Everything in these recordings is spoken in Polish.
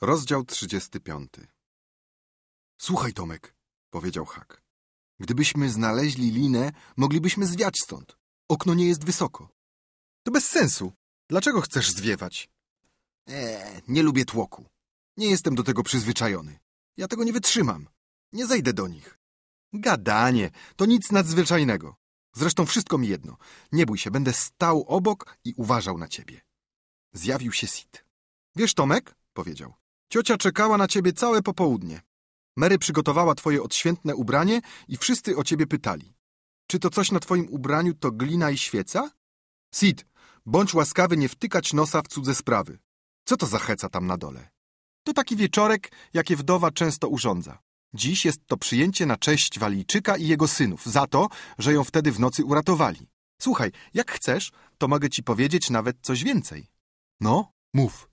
Rozdział 35 Słuchaj, Tomek, powiedział Hak. Gdybyśmy znaleźli linę, moglibyśmy zwiać stąd. Okno nie jest wysoko. To bez sensu. Dlaczego chcesz zwiewać? Eee, nie lubię tłoku. Nie jestem do tego przyzwyczajony. Ja tego nie wytrzymam. Nie zejdę do nich. Gadanie, to nic nadzwyczajnego. Zresztą wszystko mi jedno. Nie bój się, będę stał obok i uważał na ciebie. Zjawił się Sid. Wiesz, Tomek, powiedział, Ciocia czekała na ciebie całe popołudnie. Mary przygotowała twoje odświętne ubranie i wszyscy o ciebie pytali. Czy to coś na twoim ubraniu to glina i świeca? Sid, bądź łaskawy nie wtykać nosa w cudze sprawy. Co to zachęca tam na dole? To taki wieczorek, jakie wdowa często urządza. Dziś jest to przyjęcie na cześć Walijczyka i jego synów, za to, że ją wtedy w nocy uratowali. Słuchaj, jak chcesz, to mogę ci powiedzieć nawet coś więcej. No, mów.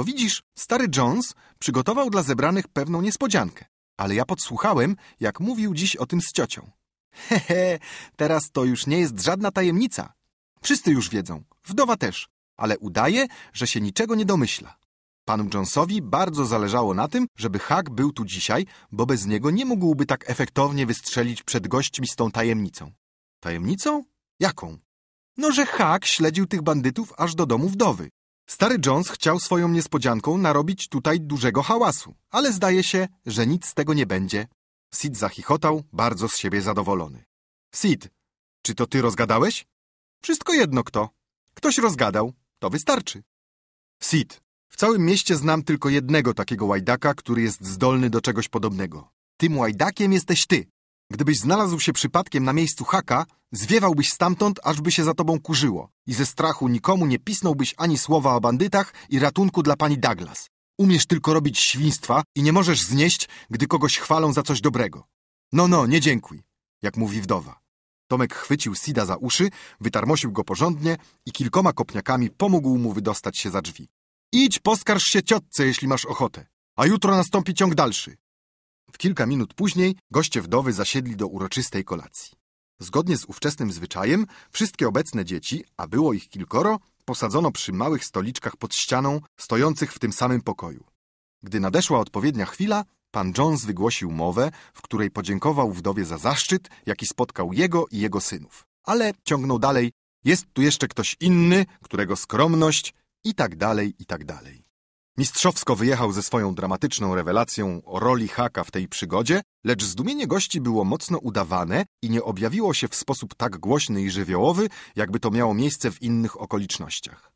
Bo widzisz, stary Jones przygotował dla zebranych pewną niespodziankę, ale ja podsłuchałem, jak mówił dziś o tym z ciocią. Hehe, teraz to już nie jest żadna tajemnica. Wszyscy już wiedzą, wdowa też, ale udaje, że się niczego nie domyśla. Panu Jonesowi bardzo zależało na tym, żeby Hack był tu dzisiaj, bo bez niego nie mógłby tak efektownie wystrzelić przed gośćmi z tą tajemnicą. Tajemnicą? Jaką? No, że Hack śledził tych bandytów aż do domu wdowy. Stary Jones chciał swoją niespodzianką narobić tutaj dużego hałasu, ale zdaje się, że nic z tego nie będzie. Sid zachichotał, bardzo z siebie zadowolony. Sid, czy to ty rozgadałeś? Wszystko jedno kto. Ktoś rozgadał, to wystarczy. Sid, w całym mieście znam tylko jednego takiego łajdaka, który jest zdolny do czegoś podobnego. Tym łajdakiem jesteś ty. Gdybyś znalazł się przypadkiem na miejscu haka, zwiewałbyś stamtąd, ażby się za tobą kurzyło i ze strachu nikomu nie pisnąłbyś ani słowa o bandytach i ratunku dla pani Douglas. Umiesz tylko robić świństwa i nie możesz znieść, gdy kogoś chwalą za coś dobrego. No, no, nie dziękuj, jak mówi wdowa. Tomek chwycił Sida za uszy, wytarmosił go porządnie i kilkoma kopniakami pomógł mu wydostać się za drzwi. Idź, poskarż się ciotce, jeśli masz ochotę, a jutro nastąpi ciąg dalszy kilka minut później goście wdowy zasiedli do uroczystej kolacji. Zgodnie z ówczesnym zwyczajem wszystkie obecne dzieci, a było ich kilkoro, posadzono przy małych stoliczkach pod ścianą, stojących w tym samym pokoju. Gdy nadeszła odpowiednia chwila, pan Jones wygłosił mowę, w której podziękował wdowie za zaszczyt, jaki spotkał jego i jego synów. Ale ciągnął dalej, jest tu jeszcze ktoś inny, którego skromność i tak dalej, i tak dalej. Mistrzowsko wyjechał ze swoją dramatyczną rewelacją o roli Haka w tej przygodzie, lecz zdumienie gości było mocno udawane i nie objawiło się w sposób tak głośny i żywiołowy, jakby to miało miejsce w innych okolicznościach.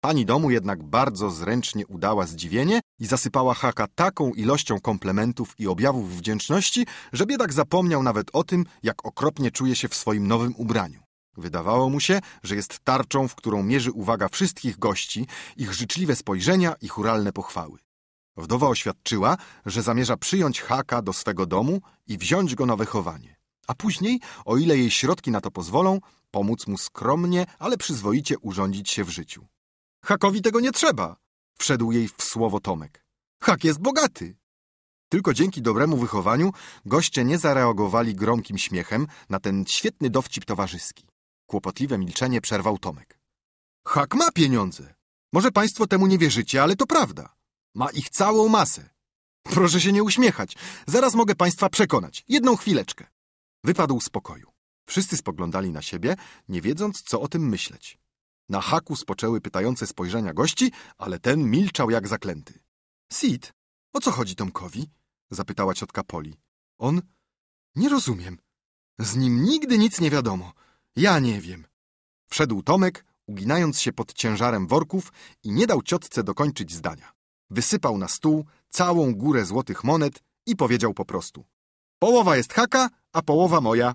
Pani domu jednak bardzo zręcznie udała zdziwienie i zasypała Haka taką ilością komplementów i objawów wdzięczności, że biedak zapomniał nawet o tym, jak okropnie czuje się w swoim nowym ubraniu. Wydawało mu się, że jest tarczą, w którą mierzy uwaga wszystkich gości, ich życzliwe spojrzenia i churalne pochwały. Wdowa oświadczyła, że zamierza przyjąć Haka do swego domu i wziąć go na wychowanie, a później, o ile jej środki na to pozwolą, pomóc mu skromnie, ale przyzwoicie urządzić się w życiu. Hakowi tego nie trzeba, wszedł jej w słowo Tomek. Hak jest bogaty. Tylko dzięki dobremu wychowaniu goście nie zareagowali gromkim śmiechem na ten świetny dowcip towarzyski. Kłopotliwe milczenie przerwał Tomek. Hak ma pieniądze. Może państwo temu nie wierzycie, ale to prawda. Ma ich całą masę. Proszę się nie uśmiechać. Zaraz mogę państwa przekonać. Jedną chwileczkę. Wypadł z pokoju. Wszyscy spoglądali na siebie, nie wiedząc, co o tym myśleć. Na haku spoczęły pytające spojrzenia gości, ale ten milczał jak zaklęty. Sid, o co chodzi Tomkowi? Zapytała ciotka Poli. On? Nie rozumiem. Z nim nigdy nic nie wiadomo. Ja nie wiem. Wszedł Tomek, uginając się pod ciężarem worków i nie dał ciotce dokończyć zdania. Wysypał na stół całą górę złotych monet i powiedział po prostu. Połowa jest haka, a połowa moja.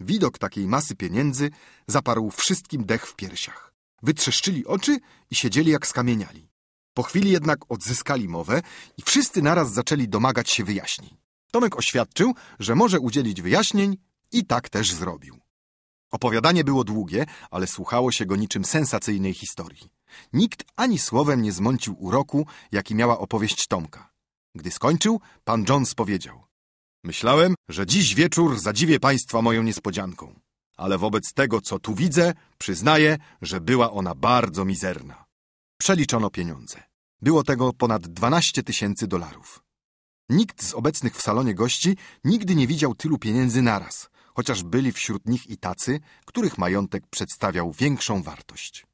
Widok takiej masy pieniędzy zaparł wszystkim dech w piersiach. Wytrzeszczyli oczy i siedzieli jak skamieniali. Po chwili jednak odzyskali mowę i wszyscy naraz zaczęli domagać się wyjaśnień. Tomek oświadczył, że może udzielić wyjaśnień i tak też zrobił. Opowiadanie było długie, ale słuchało się go niczym sensacyjnej historii. Nikt ani słowem nie zmącił uroku, jaki miała opowieść Tomka. Gdy skończył, pan Jones powiedział. Myślałem, że dziś wieczór zadziwię państwa moją niespodzianką. Ale wobec tego, co tu widzę, przyznaję, że była ona bardzo mizerna. Przeliczono pieniądze. Było tego ponad 12 tysięcy dolarów. Nikt z obecnych w salonie gości nigdy nie widział tylu pieniędzy naraz – chociaż byli wśród nich i tacy, których majątek przedstawiał większą wartość.